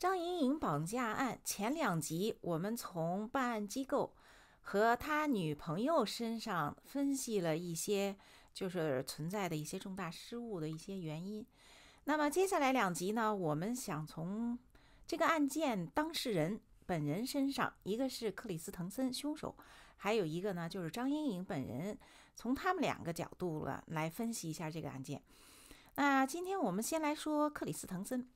张莹莹绑架案前两集，我们从办案机构和他女朋友身上分析了一些，就是存在的一些重大失误的一些原因。那么接下来两集呢，我们想从这个案件当事人本人身上，一个是克里斯滕森凶手，还有一个呢就是张莹莹本人，从他们两个角度了来分析一下这个案件。那今天我们先来说克里斯滕森。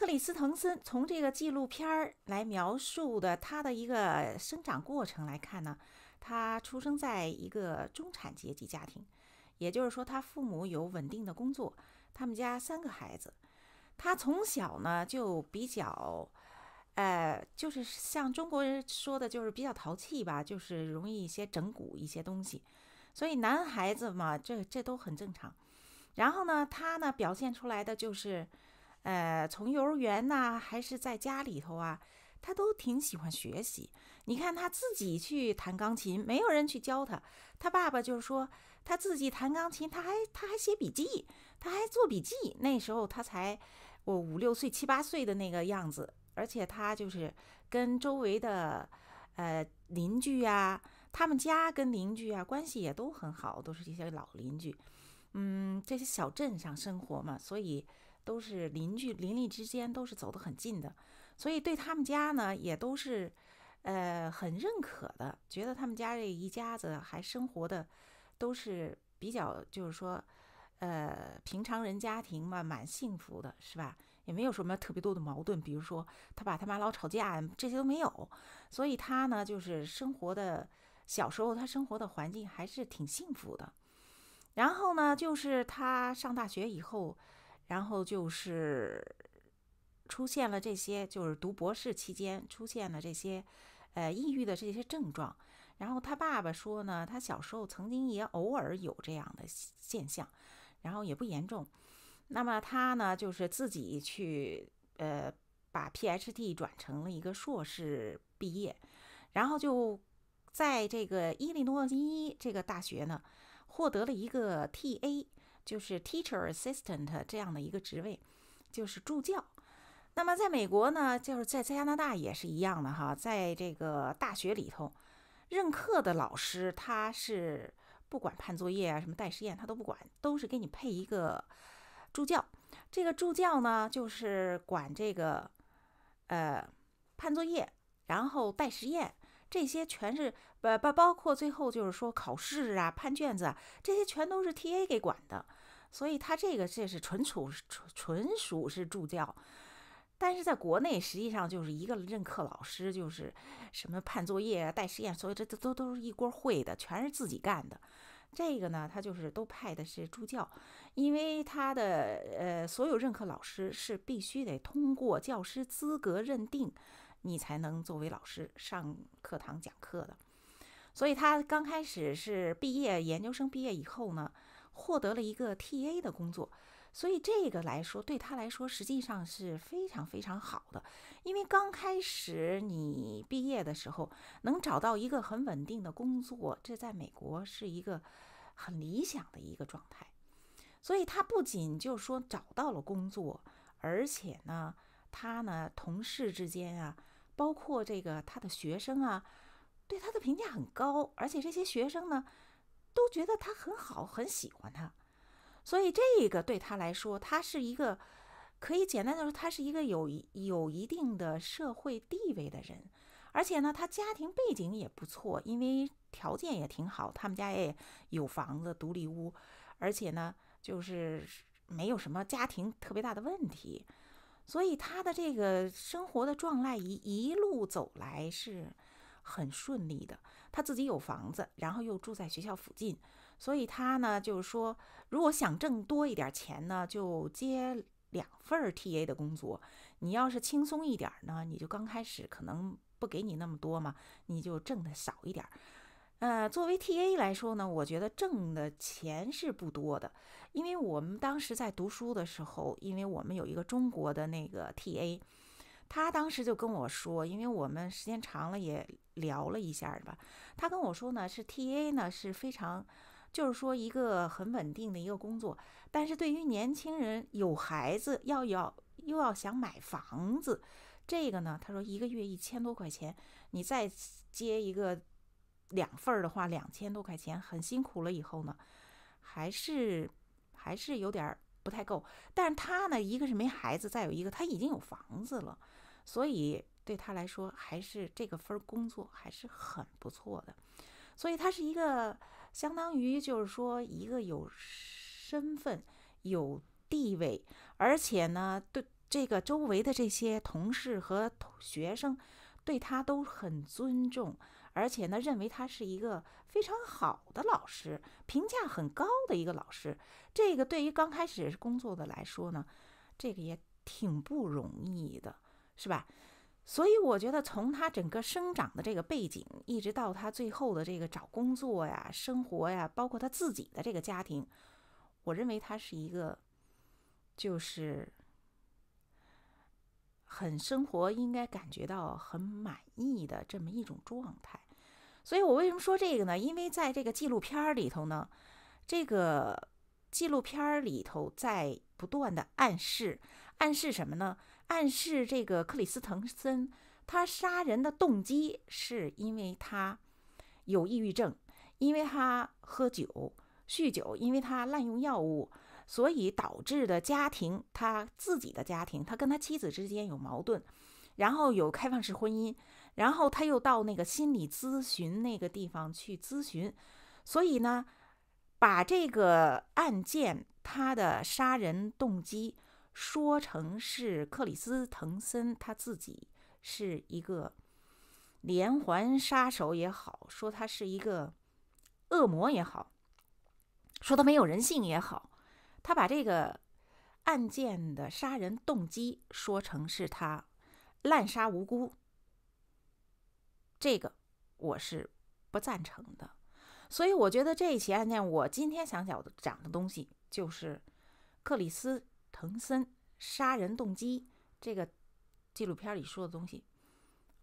克里斯滕森从这个纪录片来描述的他的一个生长过程来看呢，他出生在一个中产阶级家庭，也就是说他父母有稳定的工作，他们家三个孩子，他从小呢就比较，呃，就是像中国人说的，就是比较淘气吧，就是容易一些整蛊一些东西，所以男孩子嘛，这这都很正常。然后呢，他呢表现出来的就是。呃，从幼儿园呐，还是在家里头啊，他都挺喜欢学习。你看他自己去弹钢琴，没有人去教他。他爸爸就是说他自己弹钢琴，他还他还写笔记，他还做笔记。那时候他才我五六岁七八岁的那个样子，而且他就是跟周围的呃邻居呀，他们家跟邻居啊关系也都很好，都是一些老邻居。嗯，这些小镇上生活嘛，所以。都是邻居，邻里之间都是走得很近的，所以对他们家呢也都是，呃，很认可的，觉得他们家这一家子还生活的都是比较，就是说，呃，平常人家庭嘛，蛮幸福的，是吧？也没有什么特别多的矛盾，比如说他爸他妈老吵架这些都没有，所以他呢就是生活的小时候他生活的环境还是挺幸福的，然后呢就是他上大学以后。然后就是出现了这些，就是读博士期间出现了这些，呃，抑郁的这些症状。然后他爸爸说呢，他小时候曾经也偶尔有这样的现象，然后也不严重。那么他呢，就是自己去呃把 PhD 转成了一个硕士毕业，然后就在这个伊利诺伊这个大学呢获得了一个 TA。就是 teacher assistant 这样的一个职位，就是助教。那么在美国呢，就是在在加拿大也是一样的哈，在这个大学里头，任课的老师他是不管判作业啊，什么带实验他都不管，都是给你配一个助教。这个助教呢，就是管这个呃判作业，然后带实验这些全是呃包包括最后就是说考试啊判卷子啊这些全都是 T A 给管的。所以他这个这是纯属纯纯属是助教，但是在国内实际上就是一个任课老师，就是什么判作业、带实验，所以这都都都是一锅烩的，全是自己干的。这个呢，他就是都派的是助教，因为他的呃，所有任课老师是必须得通过教师资格认定，你才能作为老师上课堂讲课的。所以他刚开始是毕业研究生毕业以后呢。获得了一个 TA 的工作，所以这个来说对他来说实际上是非常非常好的，因为刚开始你毕业的时候能找到一个很稳定的工作，这在美国是一个很理想的一个状态。所以他不仅就说找到了工作，而且呢，他呢同事之间啊，包括这个他的学生啊，对他的评价很高，而且这些学生呢。都觉得他很好，很喜欢他，所以这个对他来说，他是一个可以简单的说，他是一个有有一定的社会地位的人，而且呢，他家庭背景也不错，因为条件也挺好，他们家也有房子，独立屋，而且呢，就是没有什么家庭特别大的问题，所以他的这个生活的状态一一路走来是。很顺利的，他自己有房子，然后又住在学校附近，所以他呢，就是说，如果想挣多一点钱呢，就接两份儿 T A 的工作。你要是轻松一点呢，你就刚开始可能不给你那么多嘛，你就挣的少一点。呃，作为 T A 来说呢，我觉得挣的钱是不多的，因为我们当时在读书的时候，因为我们有一个中国的那个 T A。他当时就跟我说，因为我们时间长了也聊了一下吧，他跟我说呢是 T A 呢是非常，就是说一个很稳定的一个工作，但是对于年轻人有孩子，要要又要想买房子，这个呢他说一个月一千多块钱，你再接一个两份儿的话两千多块钱，很辛苦了以后呢，还是还是有点不太够，但是他呢一个是没孩子，再有一个他已经有房子了。所以对他来说，还是这个分工作还是很不错的。所以他是一个相当于就是说一个有身份、有地位，而且呢对这个周围的这些同事和学生，对他都很尊重，而且呢认为他是一个非常好的老师，评价很高的一个老师。这个对于刚开始工作的来说呢，这个也挺不容易的。是吧？所以我觉得，从他整个生长的这个背景，一直到他最后的这个找工作呀、生活呀，包括他自己的这个家庭，我认为他是一个，就是很生活应该感觉到很满意的这么一种状态。所以我为什么说这个呢？因为在这个纪录片里头呢，这个纪录片里头在不断的暗示，暗示什么呢？暗示这个克里斯滕森，他杀人的动机是因为他有抑郁症，因为他喝酒、酗酒，因为他滥用药物，所以导致的家庭，他自己的家庭，他跟他妻子之间有矛盾，然后有开放式婚姻，然后他又到那个心理咨询那个地方去咨询，所以呢，把这个案件他的杀人动机。说成是克里斯滕森他自己是一个连环杀手也好，说他是一个恶魔也好，说他没有人性也好，他把这个案件的杀人动机说成是他滥杀无辜，这个我是不赞成的。所以我觉得这一起案件，我今天想讲的讲的东西就是克里斯。滕森杀人动机这个纪录片里说的东西，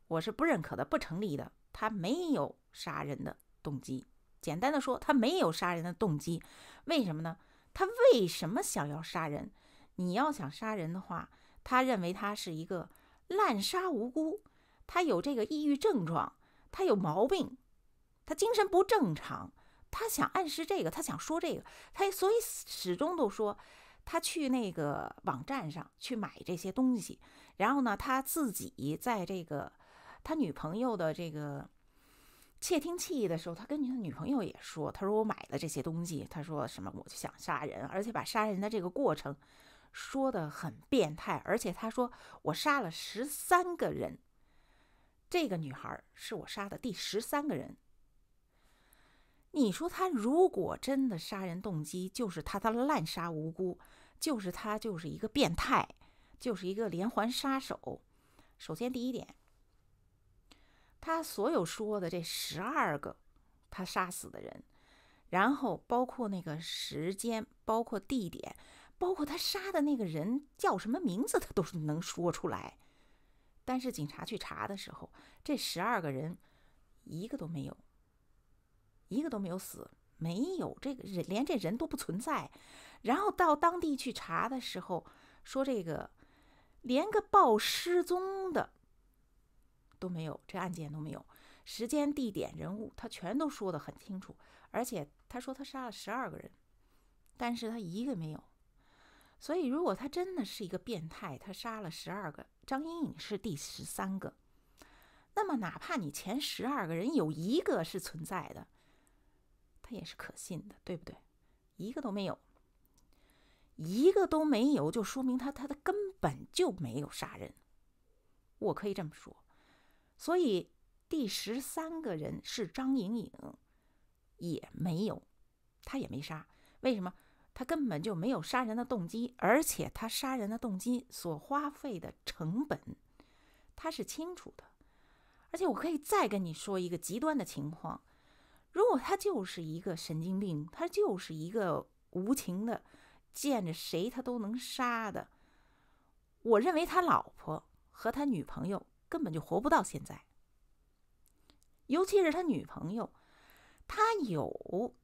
我是不认可的，不成立的。他没有杀人的动机。简单的说，他没有杀人的动机。为什么呢？他为什么想要杀人？你要想杀人的话，他认为他是一个滥杀无辜，他有这个抑郁症状，他有毛病，他精神不正常，他想暗示这个，他想说这个，他所以始终都说。他去那个网站上去买这些东西，然后呢，他自己在这个他女朋友的这个窃听器的时候，他跟他的女朋友也说，他说我买了这些东西，他说什么我就想杀人，而且把杀人的这个过程说的很变态，而且他说我杀了十三个人，这个女孩是我杀的第十三个人。你说他如果真的杀人动机，就是他他滥杀无辜，就是他就是一个变态，就是一个连环杀手。首先，第一点，他所有说的这十二个他杀死的人，然后包括那个时间，包括地点，包括他杀的那个人叫什么名字，他都是能说出来。但是警察去查的时候，这十二个人一个都没有。一个都没有死，没有这个人，连这人都不存在。然后到当地去查的时候，说这个连个报失踪的都没有，这案件都没有时间、地点、人物，他全都说的很清楚。而且他说他杀了十二个人，但是他一个没有。所以，如果他真的是一个变态，他杀了十二个，张莹影是第十三个。那么，哪怕你前十二个人有一个是存在的。他也是可信的，对不对？一个都没有，一个都没有，就说明他他的根本就没有杀人。我可以这么说。所以第十三个人是张莹莹，也没有，他也没杀。为什么？他根本就没有杀人的动机，而且他杀人的动机所花费的成本，他是清楚的。而且我可以再跟你说一个极端的情况。如果他就是一个神经病，他就是一个无情的，见着谁他都能杀的。我认为他老婆和他女朋友根本就活不到现在，尤其是他女朋友，他有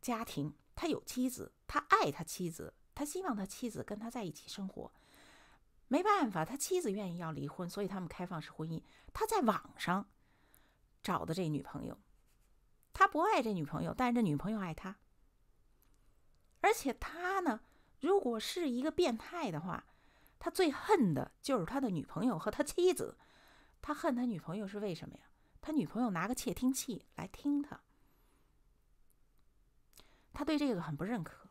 家庭，他有妻子，他爱他妻子，他希望他妻子跟他在一起生活。没办法，他妻子愿意要离婚，所以他们开放式婚姻。他在网上找的这女朋友。他不爱这女朋友，但是这女朋友爱他。而且他呢，如果是一个变态的话，他最恨的就是他的女朋友和他妻子。他恨他女朋友是为什么呀？他女朋友拿个窃听器来听他，他对这个很不认可。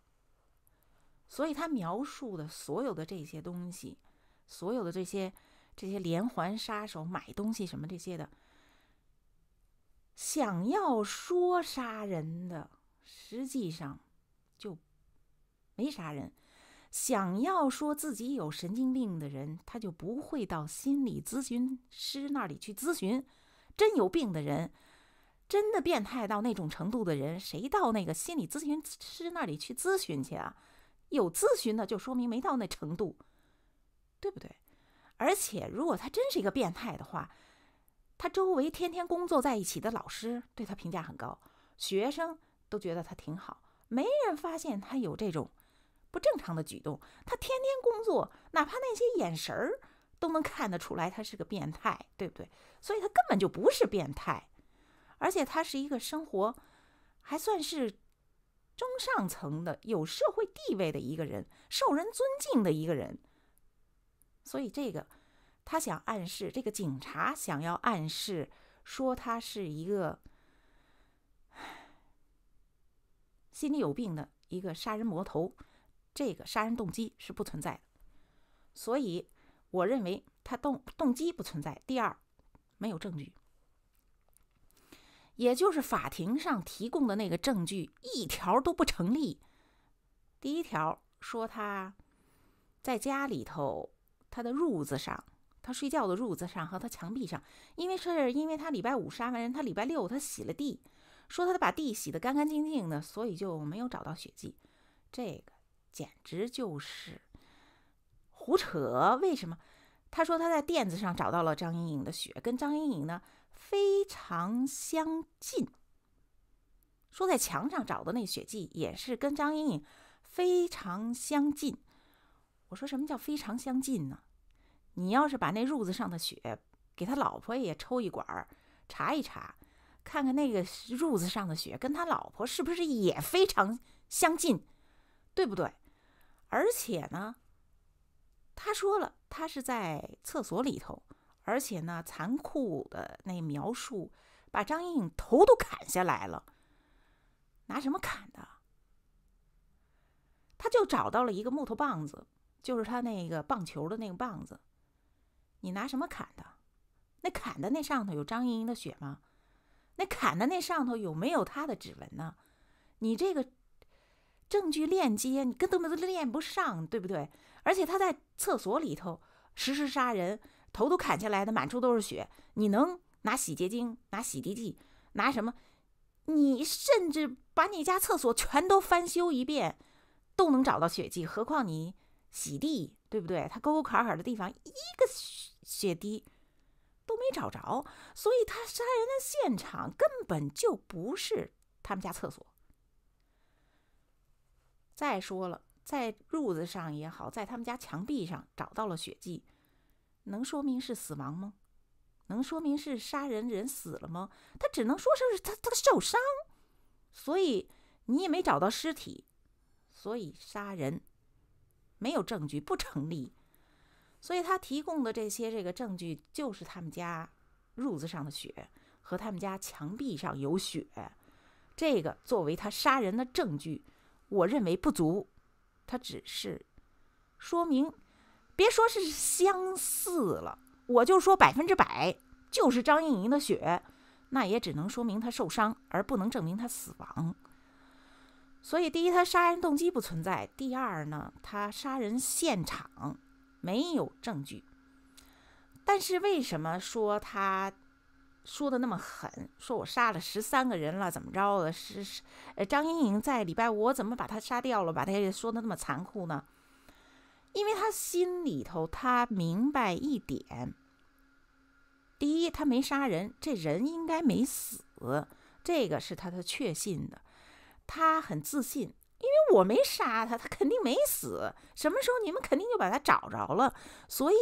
所以他描述的所有的这些东西，所有的这些这些连环杀手买东西什么这些的。想要说杀人的，实际上就没杀人；想要说自己有神经病的人，他就不会到心理咨询师那里去咨询。真有病的人，真的变态到那种程度的人，谁到那个心理咨询师那里去咨询去啊？有咨询的，就说明没到那程度，对不对？而且，如果他真是一个变态的话，他周围天天工作在一起的老师对他评价很高，学生都觉得他挺好，没人发现他有这种不正常的举动。他天天工作，哪怕那些眼神儿都能看得出来他是个变态，对不对？所以他根本就不是变态，而且他是一个生活还算是中上层的、有社会地位的一个人，受人尊敬的一个人。所以这个。他想暗示这个警察想要暗示说他是一个心里有病的一个杀人魔头，这个杀人动机是不存在的。所以，我认为他动动机不存在。第二，没有证据，也就是法庭上提供的那个证据一条都不成立。第一条说他在家里头他的褥子上。他睡觉的褥子上和他墙壁上，因为是，因为他礼拜五杀完人，他礼拜六他洗了地，说他把地洗得干干净净的，所以就没有找到血迹。这个简直就是胡扯。为什么？他说他在垫子上找到了张莹莹的血，跟张莹莹呢非常相近。说在墙上找的那血迹也是跟张莹莹非常相近。我说什么叫非常相近呢？你要是把那褥子上的血给他老婆也抽一管，查一查，看看那个褥子上的血跟他老婆是不是也非常相近，对不对？而且呢，他说了，他是在厕所里头，而且呢，残酷的那描述，把张莹莹头都砍下来了，拿什么砍的？他就找到了一个木头棒子，就是他那个棒球的那个棒子。你拿什么砍的？那砍的那上头有张莹莹的血吗？那砍的那上头有没有她的指纹呢？你这个证据链接，你根本都连不上，对不对？而且他在厕所里头实施杀人，头都砍下来的，满处都是血，你能拿洗洁精、拿洗涤剂、拿什么？你甚至把你家厕所全都翻修一遍，都能找到血迹，何况你？洗地，对不对？他沟沟坎坎的地方，一个血血滴都没找着，所以他杀人的现场根本就不是他们家厕所。再说了，在褥子上也好，在他们家墙壁上找到了血迹，能说明是死亡吗？能说明是杀人人死了吗？他只能说是他他受伤，所以你也没找到尸体，所以杀人。没有证据不成立，所以他提供的这些这个证据就是他们家褥子上的血和他们家墙壁上有血，这个作为他杀人的证据，我认为不足。他只是说明，别说是相似了，我就说百分之百就是张莹莹的血，那也只能说明他受伤，而不能证明他死亡。所以，第一，他杀人动机不存在；第二呢，他杀人现场没有证据。但是，为什么说他说的那么狠？说我杀了十三个人了，怎么着的？是呃，张莹莹在礼拜五怎么把他杀掉了？把他也说的那么残酷呢？因为他心里头他明白一点：第一，他没杀人，这人应该没死，这个是他的确信的。他很自信，因为我没杀他，他肯定没死。什么时候你们肯定就把他找着了，所以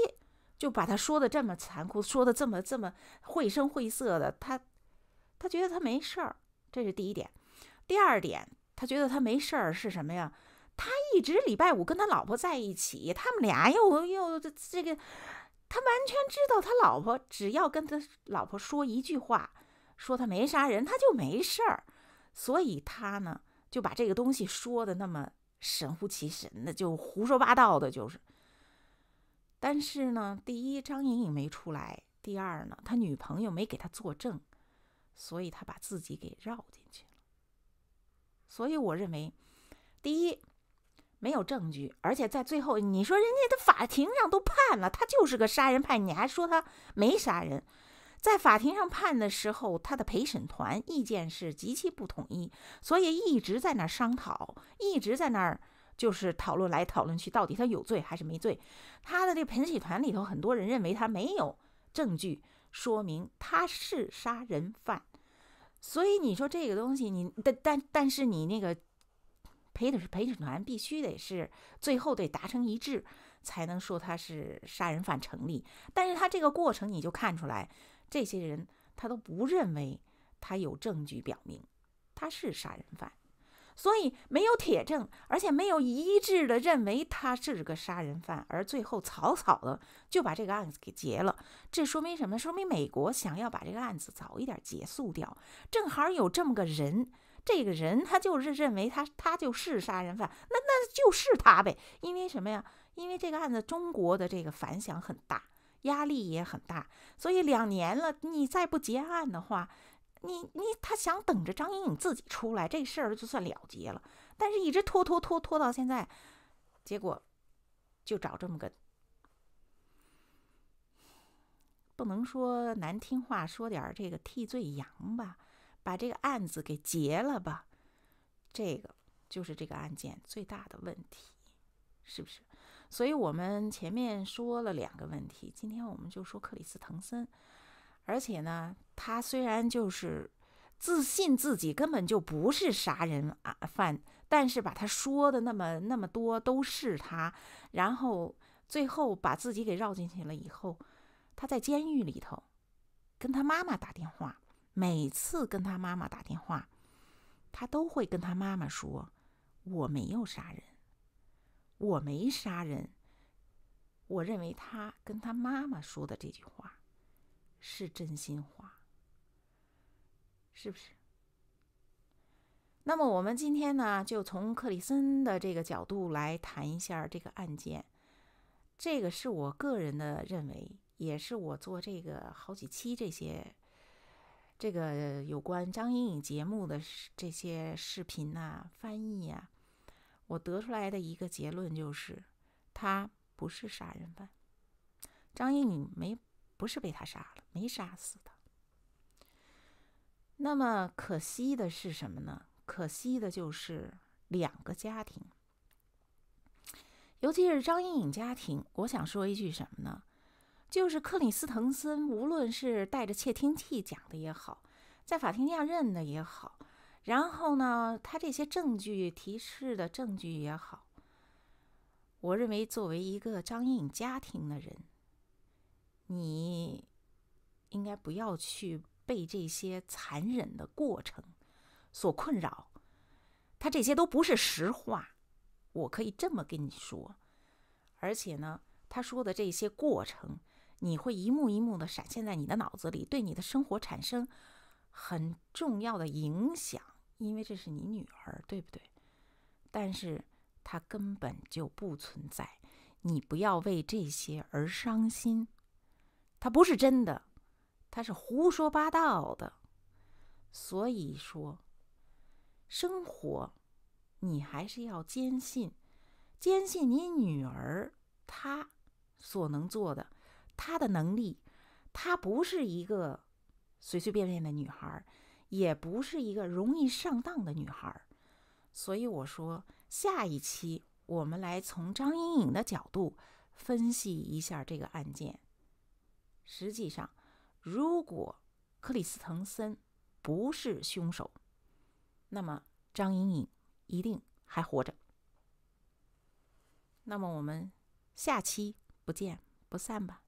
就把他说的这么残酷，说的这么这么绘声绘色的。他，他觉得他没事儿，这是第一点。第二点，他觉得他没事儿是什么呀？他一直礼拜五跟他老婆在一起，他们俩又又这这个，他完全知道他老婆只要跟他老婆说一句话，说他没杀人，他就没事儿。所以他呢就把这个东西说的那么神乎其神的，就胡说八道的，就是。但是呢，第一张莹莹没出来，第二呢，他女朋友没给他作证，所以他把自己给绕进去了。所以我认为，第一没有证据，而且在最后你说人家的法庭上都判了，他就是个杀人犯，你还说他没杀人？在法庭上判的时候，他的陪审团意见是极其不统一，所以一直在那儿商讨，一直在那儿就是讨论来讨论去，到底他有罪还是没罪。他的这陪审团里头，很多人认为他没有证据说明他是杀人犯，所以你说这个东西，你但但但是你那个陪的是陪审团，必须得是最后得达成一致，才能说他是杀人犯成立。但是他这个过程你就看出来。这些人他都不认为他有证据表明他是杀人犯，所以没有铁证，而且没有一致的认为他是个杀人犯，而最后草草的就把这个案子给结了。这说明什么？说明美国想要把这个案子早一点结束掉，正好有这么个人，这个人他就是认为他他就是杀人犯，那那就是他呗。因为什么呀？因为这个案子中国的这个反响很大。压力也很大，所以两年了，你再不结案的话，你你他想等着张莹莹自己出来，这事儿就算了结了。但是，一直拖拖拖拖到现在，结果就找这么个，不能说难听话，说点这个替罪羊吧，把这个案子给结了吧。这个就是这个案件最大的问题，是不是？所以我们前面说了两个问题，今天我们就说克里斯滕森。而且呢，他虽然就是自信自己根本就不是杀人啊犯，但是把他说的那么那么多都是他，然后最后把自己给绕进去了。以后他在监狱里头跟他妈妈打电话，每次跟他妈妈打电话，他都会跟他妈妈说：“我没有杀人。”我没杀人，我认为他跟他妈妈说的这句话是真心话，是不是？那么我们今天呢，就从克里森的这个角度来谈一下这个案件。这个是我个人的认为，也是我做这个好几期这些这个有关张莹颖节目的这些视频呐、翻译呀。我得出来的一个结论就是，他不是杀人犯，张英颖没不是被他杀了，没杀死他。那么可惜的是什么呢？可惜的就是两个家庭，尤其是张英颖家庭。我想说一句什么呢？就是克里斯滕森，无论是带着窃听器讲的也好，在法庭上认的也好。然后呢，他这些证据提示的证据也好，我认为作为一个张颖家庭的人，你应该不要去被这些残忍的过程所困扰。他这些都不是实话，我可以这么跟你说。而且呢，他说的这些过程，你会一幕一幕的闪现在你的脑子里，对你的生活产生很重要的影响。因为这是你女儿，对不对？但是她根本就不存在，你不要为这些而伤心。她不是真的，她是胡说八道的。所以说，生活你还是要坚信，坚信你女儿她所能做的，她的能力，她不是一个随随便便的女孩。也不是一个容易上当的女孩，所以我说，下一期我们来从张莹莹的角度分析一下这个案件。实际上，如果克里斯滕森不是凶手，那么张莹莹一定还活着。那么我们下期不见不散吧。